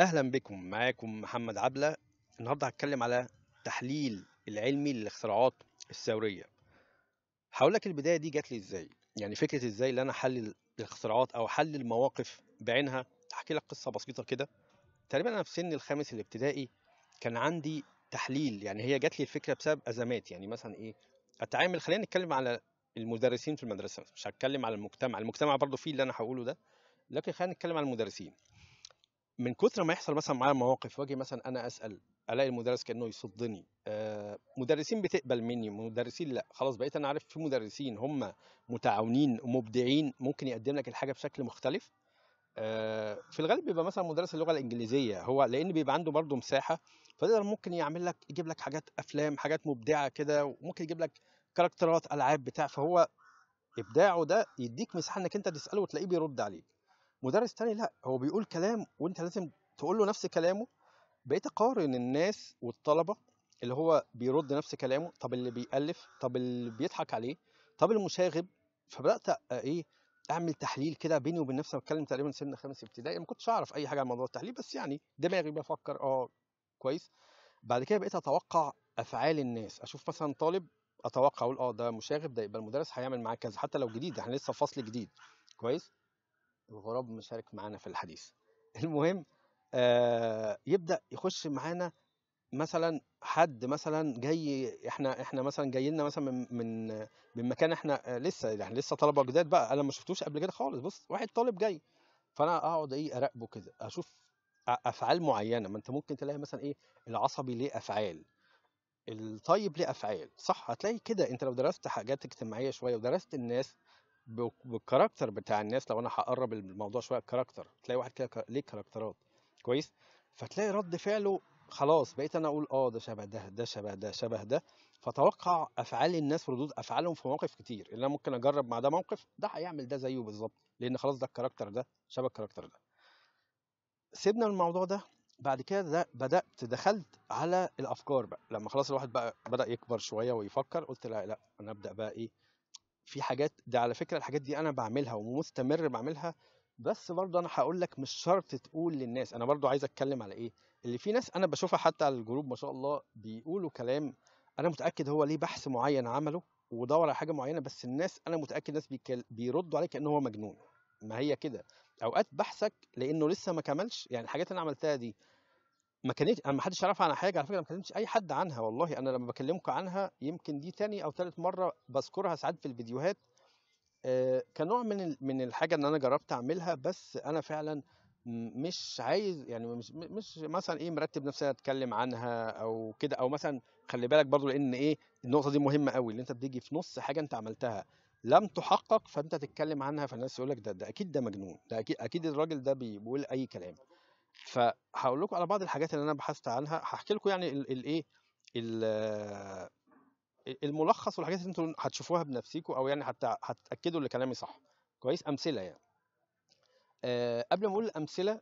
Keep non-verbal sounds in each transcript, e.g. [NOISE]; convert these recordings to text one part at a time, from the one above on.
اهلا بكم معاكم محمد عبله النهارده هتكلم على التحليل العلمي للاختراعات الثوريه هقول لك البدايه دي جات لي ازاي يعني فكره ازاي ان انا احلل الاختراعات او احلل المواقف بعينها هحكي لك قصه بسيطه كده تقريبا انا في سن الخامس الابتدائي كان عندي تحليل يعني هي جات لي الفكره بسبب ازمات يعني مثلا ايه اتعامل خلينا نتكلم على المدرسين في المدرسه مش هتكلم على المجتمع المجتمع برضو فيه اللي انا هقوله ده لكن خلينا نتكلم على المدرسين من كثر ما يحصل مثلا معايا مواقف واجي مثلا انا اسال الاقي المدرس كانه يصدني آه مدرسين بتقبل مني مدرسين لا خلاص بقيت انا عارف في مدرسين هم متعاونين ومبدعين ممكن يقدم لك الحاجه بشكل مختلف آه في الغالب بيبقى مثلا مدرس اللغه الانجليزيه هو لان بيبقى عنده برضه مساحه فده ممكن يعمل لك يجيب لك حاجات افلام حاجات مبدعه كده وممكن يجيب لك كاركترات العاب بتاع فهو ابداعه ده يديك مساحه انك انت تساله وتلاقيه بيرد عليك مدرس تاني لا هو بيقول كلام وانت لازم تقول له نفس كلامه بقيت اقارن الناس والطلبه اللي هو بيرد نفس كلامه طب اللي بيألف طب اللي بيضحك عليه طب المشاغب فبدات ايه اعمل تحليل كده بيني وبين نفسي بتكلم تقريبا سن خامس ابتدائي ما كنتش اعرف اي حاجه عن موضوع التحليل بس يعني دماغي بفكر اه كويس بعد كده بقيت اتوقع افعال الناس اشوف مثلا طالب اتوقع اقول اه ده مشاغب ده يبقى المدرس هيعمل معاه كذا حتى لو جديد احنا لسه في فصل جديد كويس الغراب مشارك معانا في الحديث [LAUGHS] المهم آه يبدا يخش معانا مثلا حد مثلا جاي احنا احنا مثلا جاي لنا مثلا من من من مكان احنا آه، لسه يعني لسه طلبه جداد بقى انا ما شفتوش قبل كده خالص بص واحد طالب جاي فانا اقعد ايه اراقبه كده اشوف افعال معينه ما انت ممكن تلاقي مثلا ايه العصبي ليه افعال الطيب ليه افعال صح هتلاقي كده انت لو درست حاجات اجتماعيه شويه ودرست الناس بالكاركتر بتاع الناس لو انا هقرب الموضوع شويه الكاركتر تلاقي واحد كده ليه كاركترات كويس فتلاقي رد فعله خلاص بقيت انا اقول اه ده شبه ده ده شبه ده شبه ده فتوقع افعال الناس وردود افعالهم في مواقف كتير اللي انا ممكن اجرب مع ده موقف ده هيعمل ده زيه بالظبط لان خلاص ده الكاركتر ده شبه الكاركتر ده سيبنا الموضوع ده بعد كده ده بدات دخلت على الافكار بقى لما خلاص الواحد بقى بدا يكبر شويه ويفكر قلت لا لا انا ابدا بقى ايه في حاجات دي على فكره الحاجات دي انا بعملها ومستمر بعملها بس برضه انا هقول لك مش شرط تقول للناس انا برضه عايز اتكلم على ايه اللي في ناس انا بشوفها حتى على الجروب ما شاء الله بيقولوا كلام انا متاكد هو ليه بحث معين عمله ودور على حاجه معينه بس الناس انا متاكد ناس بيردوا عليه كانه هو مجنون ما هي كده اوقات بحثك لانه لسه ما كملش يعني الحاجات اللي انا عملتها دي ما كانت انا ما حدش يعرف عنها حاجه على فكره ما كلمتش اي حد عنها والله انا لما بكلمكم عنها يمكن دي تاني او تالت مره بذكرها ساعات في الفيديوهات آه، كنوع من من الحاجه ان انا جربت اعملها بس انا فعلا مش عايز يعني مش مش مثلا ايه مرتب نفسي اتكلم عنها او كده او مثلا خلي بالك برضو لان ايه النقطه دي مهمه قوي اللي انت بتيجي في نص حاجه انت عملتها لم تحقق فانت تتكلم عنها فالناس يقول لك ده ده اكيد ده مجنون ده اكيد اكيد الراجل ده بيقول اي كلام فهقول لكم على بعض الحاجات اللي انا بحثت عنها هحكي لكم يعني الايه الملخص والحاجات اللي انتوا هتشوفوها بنفسكم او يعني هتاكدوا ان كلامي صح كويس امثله يعني أه قبل ما اقول الامثله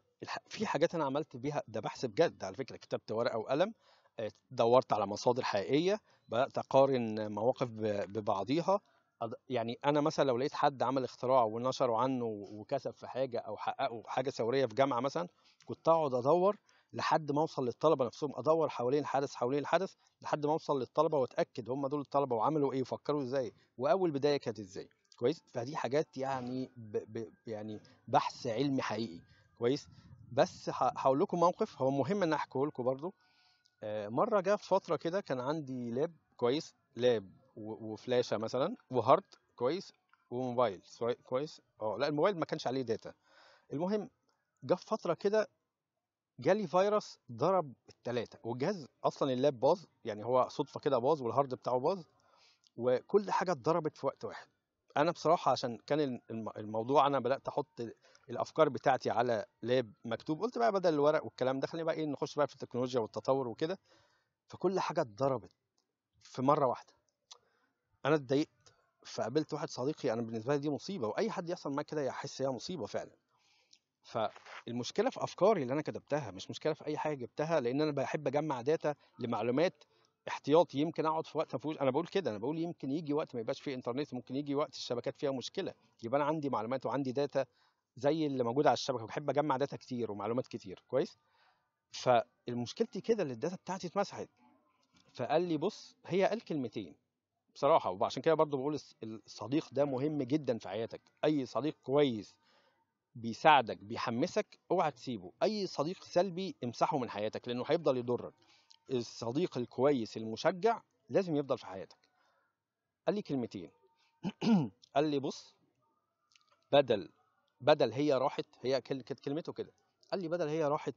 في حاجات انا عملت بيها ده بحث بجد على فكره كتبت ورقه وقلم دورت على مصادر حقيقيه بدات اقارن مواقف ببعضيها يعني انا مثلا لو لقيت حد عمل اختراع ونشروا عنه وكسب في حاجه او حققوا حاجه ثوريه في جامعه مثلا كنت اقعد ادور لحد ما اوصل للطلبه نفسهم ادور حوالين الحدث حوالين الحدث لحد ما اوصل للطلبه واتاكد هم دول الطلبه وعملوا ايه وفكروا ازاي واول بدايه كانت ازاي كويس فدي حاجات يعني ب ب يعني بحث علمي حقيقي كويس بس هقول لكم موقف هو مهم ان احكيه لكم برضو آه مره جه في فتره كده كان عندي لاب كويس لاب وفلاشه مثلا وهارد كويس وموبايل كويس اه لا الموبايل ما كانش عليه داتا المهم جه فتره كده جالي فيروس ضرب التلاتة والجهاز اصلا اللاب باظ يعني هو صدفه كده باظ والهارد بتاعه باظ وكل حاجه اتضربت في وقت واحد انا بصراحه عشان كان الموضوع انا بدات احط الافكار بتاعتي على لاب مكتوب قلت بقى بدل الورق والكلام ده خلينا بقى ايه نخش بقى في التكنولوجيا والتطور وكده فكل حاجه اتضربت في مره واحده انا اتضايقت فقابلت واحد صديقي انا بالنسبه لي دي مصيبه واي حد يحصل معاه كده يحس هي مصيبه فعلا فالمشكله في افكاري اللي انا كتبتها مش مشكله في اي حاجه جبتها لان انا بحب اجمع داتا لمعلومات احتياطي يمكن اقعد في وقت ما انا بقول كده انا بقول يمكن يجي وقت ما يبقاش فيه انترنت ممكن يجي وقت الشبكات فيها مشكله يبقى انا عندي معلومات وعندي داتا زي اللي موجوده على الشبكه بحب اجمع داتا كتير ومعلومات كتير كويس فمشكلتي كده اللي الداتا بتاعتي اتمسحت فقال لي بص هي قال كلمتين بصراحه وعشان كده برضو بقول الصديق ده مهم جدا في حياتك اي صديق كويس بيساعدك بيحمسك اوعى تسيبه اي صديق سلبي امسحه من حياتك لانه هيفضل يضرك الصديق الكويس المشجع لازم يفضل في حياتك قال لي كلمتين [CLEARS THROAT] قال لي بص بدل بدل هي راحت هي كانت كلمته كده قال لي بدل هي راحت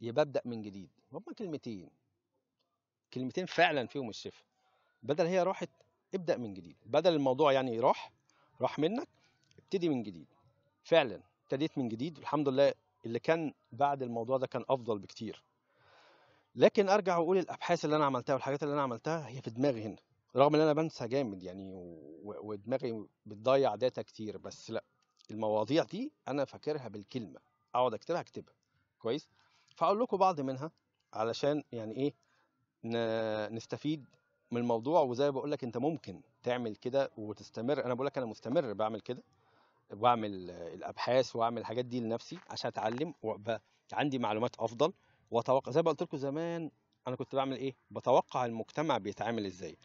يبقى ابدا من جديد هما كلمتين كلمتين فعلا فيهم الشفاء بدل هي راحت ابدا من جديد بدل الموضوع يعني راح راح منك ابتدي من جديد فعلا ابتديت من جديد والحمد لله اللي كان بعد الموضوع ده كان افضل بكتير لكن ارجع واقول الابحاث اللي انا عملتها والحاجات اللي انا عملتها هي في دماغي هنا رغم ان انا بنسى جامد يعني ودماغي بتضيع داتا كتير بس لا المواضيع دي انا فاكرها بالكلمه اقعد اكتبها اكتبها كويس فاقول لكم بعض منها علشان يعني ايه نستفيد من الموضوع وزي ما بقول لك انت ممكن تعمل كده وتستمر انا بقول لك انا مستمر بعمل كده واعمل الابحاث واعمل الحاجات دي لنفسي عشان اتعلم وابقى عندي معلومات افضل واتوقع زي ما قلت لكم زمان انا كنت بعمل ايه بتوقع المجتمع بيتعامل ازاي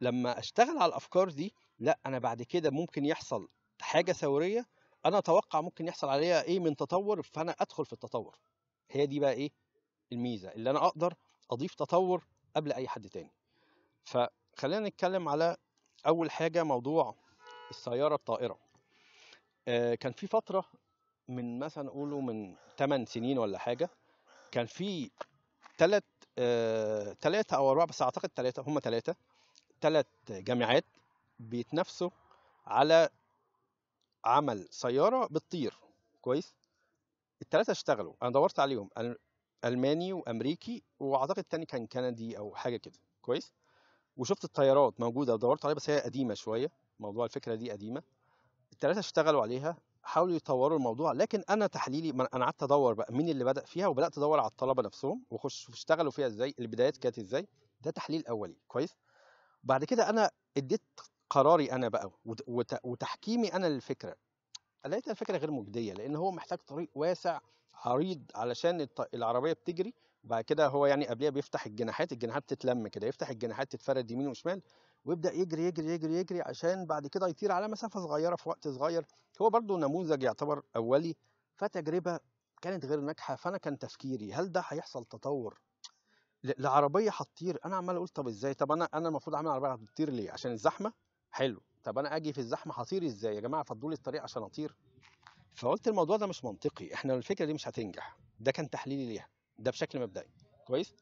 لما اشتغل على الافكار دي لا انا بعد كده ممكن يحصل حاجه ثوريه انا اتوقع ممكن يحصل عليها ايه من تطور فانا ادخل في التطور هي دي بقى ايه الميزه اللي انا اقدر اضيف تطور قبل اي حد تاني فخلينا نتكلم على اول حاجه موضوع السياره الطائره آه، كان في فتره من مثلا قولوا من 8 سنين ولا حاجه كان في ثلاث ثلاثه آه، او اربعه بس اعتقد ثلاثه هم ثلاثه ثلاث جامعات بيتنافسوا على عمل سياره بتطير كويس الثلاثه اشتغلوا انا دورت عليهم الماني وامريكي واعتقد الثاني كان كندي او حاجه كده كويس وشفت الطيارات موجوده دورت عليها بس هي قديمه شويه موضوع الفكره دي قديمه الثلاثه اشتغلوا عليها حاولوا يطوروا الموضوع لكن انا تحليلي انا قعدت ادور بقى مين اللي بدا فيها وبدات ادور على الطلبه نفسهم واخش اشتغلوا فيها ازاي البدايات كانت ازاي ده تحليل اولي كويس بعد كده انا اديت قراري انا بقى وتحكيمي انا للفكره لقيت الفكره غير مجديه لان هو محتاج طريق واسع عريض علشان العربيه بتجري وبعد كده هو يعني قبلها بيفتح الجناحات الجناحات تتلم كده يفتح الجناحات تتفرد يمين وشمال ويبدا يجري يجري يجري يجري عشان بعد كده يطير على مسافه صغيره في وقت صغير هو برضو نموذج يعتبر اولي فتجربه كانت غير ناجحه فانا كان تفكيري هل ده هيحصل تطور لعربيه هتطير انا عمال اقول طب ازاي طب انا انا المفروض اعمل عربيه هتطير ليه عشان الزحمه حلو طب انا اجي في الزحمه هطير ازاي يا جماعه فضوا لي الطريق عشان اطير فقلت الموضوع ده مش منطقي احنا الفكره دي مش هتنجح ده كان تحليلي ليها ده بشكل مبدئي كويس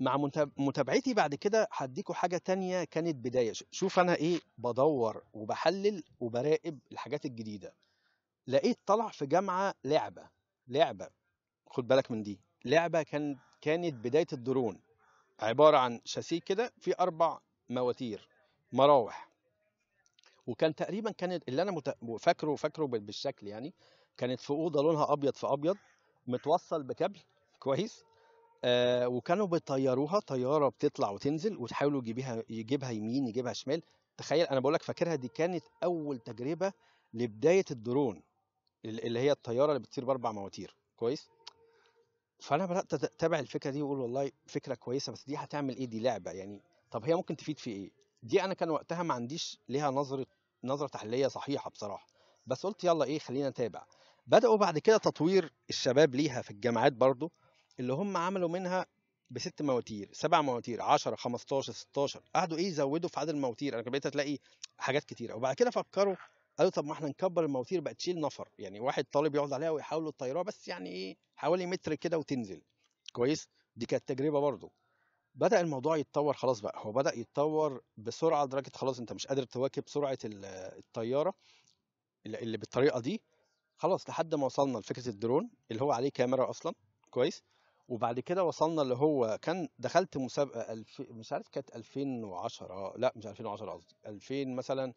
مع متابعتي بعد كده هديكوا حاجه تانية كانت بدايه شوف انا ايه بدور وبحلل وبراقب الحاجات الجديده لقيت طلع في جامعه لعبه لعبه خد بالك من دي لعبه كانت كانت بدايه الدرون عباره عن شاسيه كده في اربع مواتير مراوح وكان تقريبا كانت اللي انا مت... فاكره فاكره بالشكل يعني كانت في اوضه لونها ابيض في ابيض متوصل بكابل كويس آه وكانوا بيطيروها طياره بتطلع وتنزل وتحاولوا يجيبها يجيبها يمين يجيبها شمال تخيل انا بقول لك فاكرها دي كانت اول تجربه لبدايه الدرون اللي هي الطياره اللي بتطير باربع مواتير كويس فانا بدات اتابع الفكره دي واقول والله فكره كويسه بس دي هتعمل ايه دي لعبه يعني طب هي ممكن تفيد في ايه دي انا كان وقتها ما عنديش ليها نظره نظره تحليليه صحيحه بصراحه بس قلت يلا ايه خلينا نتابع بداوا بعد كده تطوير الشباب ليها في الجامعات برضو اللي هم عملوا منها بست مواتير سبع مواتير 10 15 16 قعدوا ايه يزودوا في عدد المواتير انا بقيت هتلاقي حاجات كتيره وبعد كده فكروا قالوا طب ما احنا نكبر المواتير بقى تشيل نفر يعني واحد طالب يقعد عليها ويحاولوا يطيروها بس يعني ايه حوالي متر كده وتنزل كويس دي كانت تجربه برضه بدا الموضوع يتطور خلاص بقى هو بدا يتطور بسرعه لدرجه خلاص انت مش قادر تواكب سرعه الطياره اللي بالطريقه دي خلاص لحد ما وصلنا لفكره الدرون اللي هو عليه كاميرا اصلا كويس وبعد كده وصلنا اللي هو كان دخلت مسابقه الف... مش عارف كانت 2010 لا مش 2010 قصدي 2000 مثلا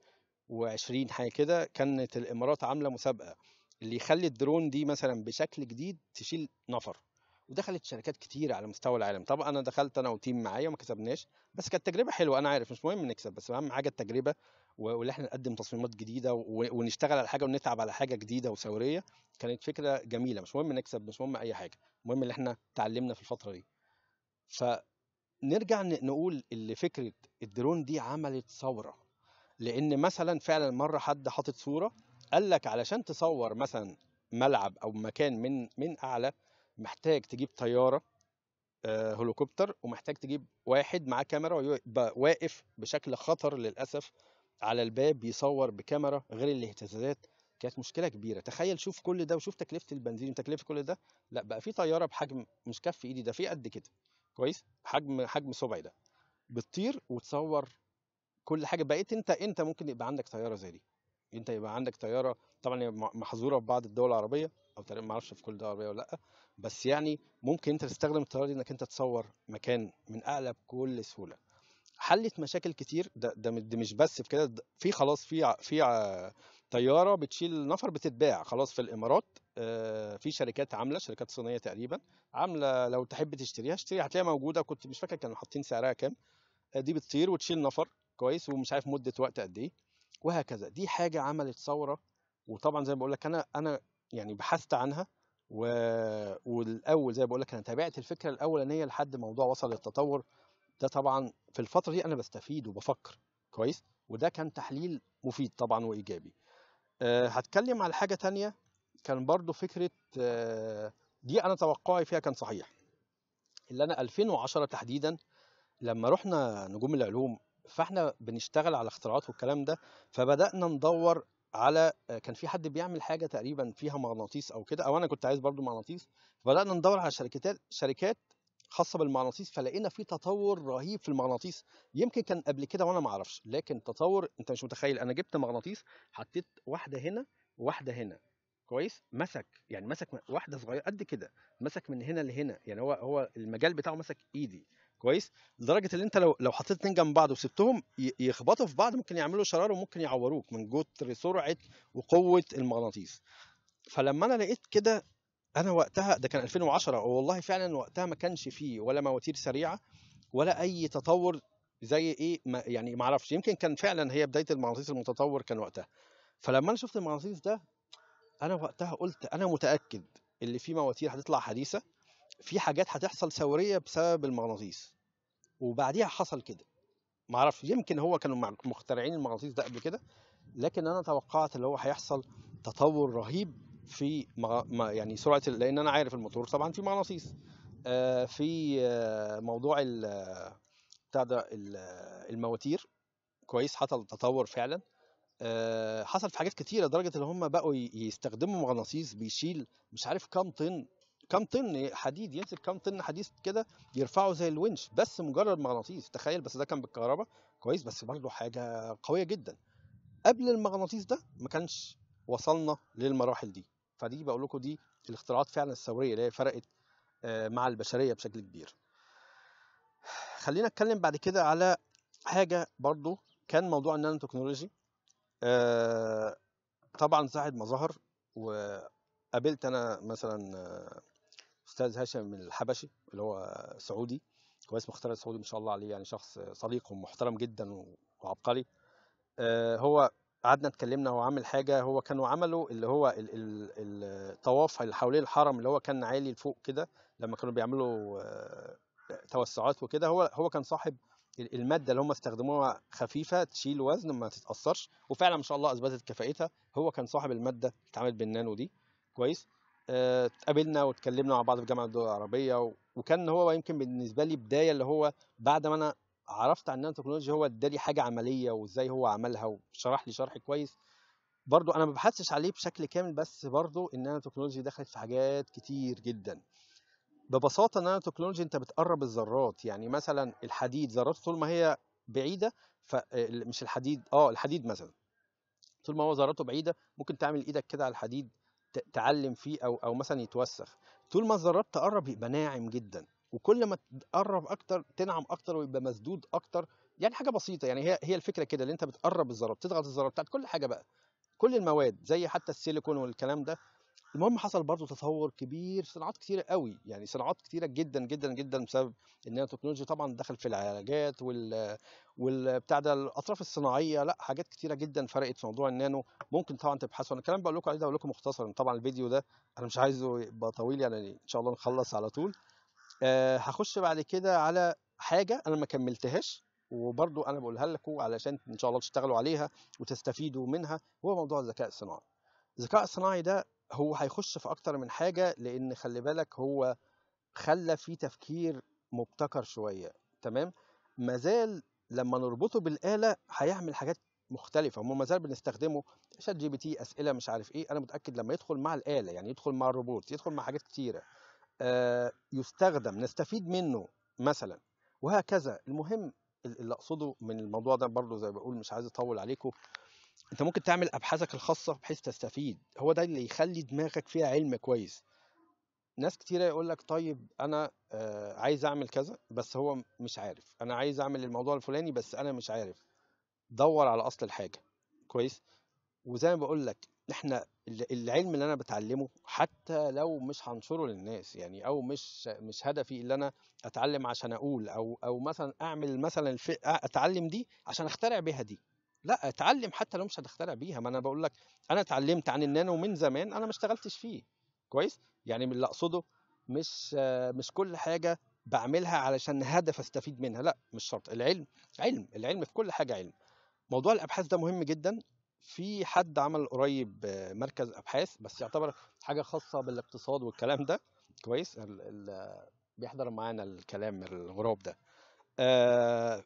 و20 حاجه كده كانت الامارات عامله مسابقه اللي يخلي الدرون دي مثلا بشكل جديد تشيل نفر ودخلت شركات كتير على مستوى العالم طبعا انا دخلت انا وتيم معايا وما كسبناش بس كانت تجربه حلوه انا عارف مش مهم نكسب بس اهم حاجه التجربه واللي احنا نقدم تصميمات جديده ونشتغل على حاجه ونتعب على حاجه جديده وثوريه كانت فكره جميله مش مهم نكسب مش مهم اي حاجه المهم اللي احنا اتعلمنا في الفتره دي فنرجع نقول اللي فكره الدرون دي عملت ثوره لان مثلا فعلا مره حد حاطط صوره قال لك علشان تصور مثلا ملعب او مكان من من اعلى محتاج تجيب طياره هليكوبتر آه، ومحتاج تجيب واحد معاه كاميرا ويبقى واقف بشكل خطر للاسف على الباب بيصور بكاميرا غير الاهتزازات كانت مشكله كبيره تخيل شوف كل ده وشوف تكلفه البنزين وتكلفه كل ده لا بقى في طياره بحجم مش كف ايدي ده في قد كده كويس حجم حجم صبعي ده بتطير وتصور كل حاجه بقيت انت انت ممكن يبقى عندك طياره زي دي انت يبقى عندك طياره طبعا هي محظوره في بعض الدول العربيه او تقريبا ما اعرفش في كل دوله العربيه ولا لا بس يعني ممكن انت تستخدم الطياره دي انك انت تصور مكان من اعلى بكل سهوله حلت مشاكل كتير ده, ده, مش بس في كده في خلاص في في طياره بتشيل نفر بتتباع خلاص في الامارات آه، في شركات عامله شركات صينيه تقريبا عامله لو تحب تشتريها اشتريها هتلاقيها موجوده كنت مش فاكر كانوا حاطين سعرها كام آه، دي بتطير وتشيل نفر كويس ومش عارف مده وقت قد ايه وهكذا دي حاجه عملت ثوره وطبعا زي ما بقول لك انا انا يعني بحثت عنها و... والاول زي ما بقول لك انا تابعت الفكره الاولانيه لحد موضوع وصل للتطور ده طبعا في الفتره دي انا بستفيد وبفكر كويس وده كان تحليل مفيد طبعا وايجابي أه هتكلم على حاجه تانية كان برضو فكره أه دي انا توقعي فيها كان صحيح اللي انا 2010 تحديدا لما رحنا نجوم العلوم فاحنا بنشتغل على اختراعات والكلام ده فبدانا ندور على آه، كان في حد بيعمل حاجه تقريبا فيها مغناطيس او كده او انا كنت عايز برضو مغناطيس فبدانا ندور على شركات شركات خاصه بالمغناطيس فلقينا في تطور رهيب في المغناطيس يمكن كان قبل كده وانا ما اعرفش لكن تطور انت مش متخيل انا جبت مغناطيس حطيت واحده هنا وواحده هنا كويس مسك يعني مسك واحده صغيره قد كده مسك من هنا لهنا يعني هو هو المجال بتاعه مسك ايدي كويس لدرجه ان انت لو لو حطيت اتنين جنب بعض وسبتهم يخبطوا في بعض ممكن يعملوا شرار وممكن يعوروك من كتر سرعه وقوه المغناطيس فلما انا لقيت كده انا وقتها ده كان 2010 والله فعلا وقتها ما كانش فيه ولا مواتير سريعه ولا اي تطور زي ايه ما يعني ما اعرفش يمكن كان فعلا هي بدايه المغناطيس المتطور كان وقتها فلما انا شفت المغناطيس ده انا وقتها قلت انا متاكد اللي في مواتير هتطلع حديثه في حاجات هتحصل ثوريه بسبب المغناطيس وبعديها حصل كده ما اعرفش يمكن هو كانوا مخترعين المغناطيس ده قبل كده لكن انا توقعت اللي هو هيحصل تطور رهيب في ما يعني سرعه لان انا عارف الموتور طبعا في مغناطيس آه، في آه، موضوع ال بتاع ده المواتير كويس حصل تطور فعلا آه، حصل في حاجات كتيره لدرجه ان هم بقوا يستخدموا مغناطيس بيشيل مش عارف كام طن كام طن حديد يمسك كام طن حديد كده يرفعه زي الونش بس مجرد مغناطيس تخيل بس ده كان بالكهرباء كويس بس برضه حاجه قويه جدا قبل المغناطيس ده ما كانش وصلنا للمراحل دي فدي بقول لكم دي الاختراعات فعلا الثوريه اللي هي فرقت آه، مع البشريه بشكل كبير خلينا اتكلم بعد كده على حاجه برضو كان موضوع النانو تكنولوجي آه، طبعا ساعد ما ظهر وقابلت انا مثلا آه، استاذ هاشم الحبشي اللي هو سعودي كويس مختار السعودي سعودي ما شاء الله عليه يعني شخص صديق ومحترم جدا وعبقري هو قعدنا اتكلمنا هو عامل حاجه هو كانوا عملوا اللي هو الطواف اللي حوالين الحرم اللي هو كان عالي لفوق كده لما كانوا بيعملوا آه، توسعات وكده هو هو كان صاحب الماده اللي هم استخدموها خفيفه تشيل وزن ما تتاثرش وفعلا ما شاء الله اثبتت كفائتها هو كان صاحب الماده اللي اتعملت بالنانو دي كويس آه، اتقابلنا واتكلمنا مع بعض في جامعه الدول العربيه وكان هو يمكن بالنسبه لي بدايه اللي هو بعد ما انا عرفت عن النانو تكنولوجي هو ادالي حاجه عمليه وازاي هو عملها وشرح لي شرح كويس برضو انا ما ببحثش عليه بشكل كامل بس برضو النانو تكنولوجي دخلت في حاجات كتير جدا ببساطه النانو تكنولوجي انت بتقرب الذرات يعني مثلا الحديد ذرات طول ما هي بعيده فمش الحديد اه الحديد مثلا طول ما هو ذراته بعيده ممكن تعمل ايدك كده على الحديد تعلم فيه او او مثلا يتوسخ طول ما الذرات تقرب يبقى ناعم جدا وكل ما تقرب اكتر تنعم اكتر ويبقى مسدود اكتر يعني حاجه بسيطه يعني هي هي الفكره كده اللي انت بتقرب الذره بتضغط الذره بتاعت كل حاجه بقى كل المواد زي حتى السيليكون والكلام ده المهم حصل برضو تطور كبير صناعات كتيرة قوي يعني صناعات كتيرة جدا جدا جدا بسبب ان التكنولوجيا طبعا دخل في العلاجات وال والبتاع ده الاطراف الصناعيه لا حاجات كتيره جدا فرقت في موضوع النانو ممكن طبعا تبحثوا انا الكلام بقول لكم عليه ده بقول لكم مختصرا طبعا الفيديو ده انا مش عايزه يبقى طويل يعني ان شاء الله نخلص على طول أه هخش بعد كده على حاجه انا ما كملتهاش وبرضو انا بقولها لكم علشان ان شاء الله تشتغلوا عليها وتستفيدوا منها هو موضوع الذكاء الصناعي الذكاء الصناعي ده هو هيخش في اكتر من حاجه لان خلي بالك هو خلى في تفكير مبتكر شويه تمام مازال لما نربطه بالاله هيعمل حاجات مختلفه هم مازال بنستخدمه شات جي بي تي اسئله مش عارف ايه انا متاكد لما يدخل مع الاله يعني يدخل مع الروبوت يدخل مع حاجات كتيره آه، يستخدم نستفيد منه مثلا وهكذا المهم اللي اقصده من الموضوع ده برضه زي ما بقول مش عايز اطول عليكم انت ممكن تعمل ابحاثك الخاصه بحيث تستفيد هو ده اللي يخلي دماغك فيها علم كويس ناس كتيرة يقول لك طيب أنا آه، عايز أعمل كذا بس هو مش عارف أنا عايز أعمل الموضوع الفلاني بس أنا مش عارف دور على أصل الحاجة كويس وزي ما بقول لك احنا العلم اللي انا بتعلمه حتى لو مش هنشره للناس يعني او مش مش هدفي ان انا اتعلم عشان اقول او او مثلا اعمل مثلا اتعلم دي عشان اخترع بيها دي لا اتعلم حتى لو مش هتخترع بيها ما انا بقول لك انا اتعلمت عن النانو من زمان انا ما اشتغلتش فيه كويس يعني من اللي اقصده مش مش كل حاجه بعملها علشان هدف استفيد منها لا مش شرط العلم علم العلم في كل حاجه علم موضوع الابحاث ده مهم جدا في حد عمل قريب مركز ابحاث بس يعتبر حاجه خاصه بالاقتصاد والكلام ده كويس بيحضر معانا الكلام الغراب ده آه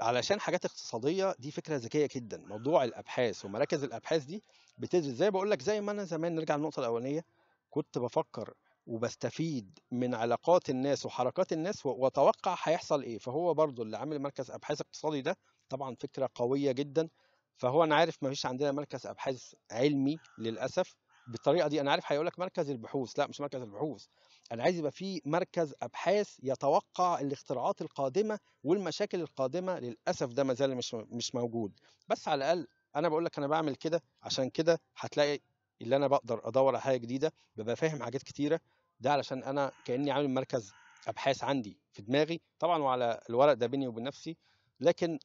علشان حاجات اقتصاديه دي فكره ذكيه جدا موضوع الابحاث ومراكز الابحاث دي بتدرس زي بقول لك زي ما انا زمان نرجع للنقطه الاولانيه كنت بفكر وبستفيد من علاقات الناس وحركات الناس واتوقع هيحصل ايه فهو برضو اللي عامل مركز ابحاث اقتصادي ده طبعا فكره قويه جدا فهو انا عارف ما فيش عندنا مركز ابحاث علمي للاسف بالطريقه دي انا عارف هيقول لك مركز البحوث لا مش مركز البحوث انا عايز يبقى في مركز ابحاث يتوقع الاختراعات القادمه والمشاكل القادمه للاسف ده ما زال مش مش موجود بس على الاقل انا بقول لك انا بعمل كده عشان كده هتلاقي اللي انا بقدر ادور على حاجه جديده ببقى فاهم حاجات كتيره ده علشان انا كاني عامل مركز ابحاث عندي في دماغي طبعا وعلى الورق ده بيني وبين نفسي لكن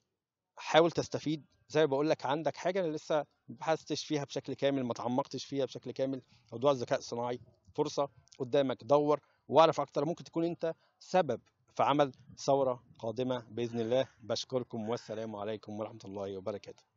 حاول تستفيد زي ما بقول لك عندك حاجه انا لسه ما بحثتش فيها بشكل كامل ما تعمقتش فيها بشكل كامل موضوع الذكاء الصناعي فرصه قدامك دور واعرف اكتر ممكن تكون انت سبب في عمل ثوره قادمه باذن الله بشكركم والسلام عليكم ورحمه الله وبركاته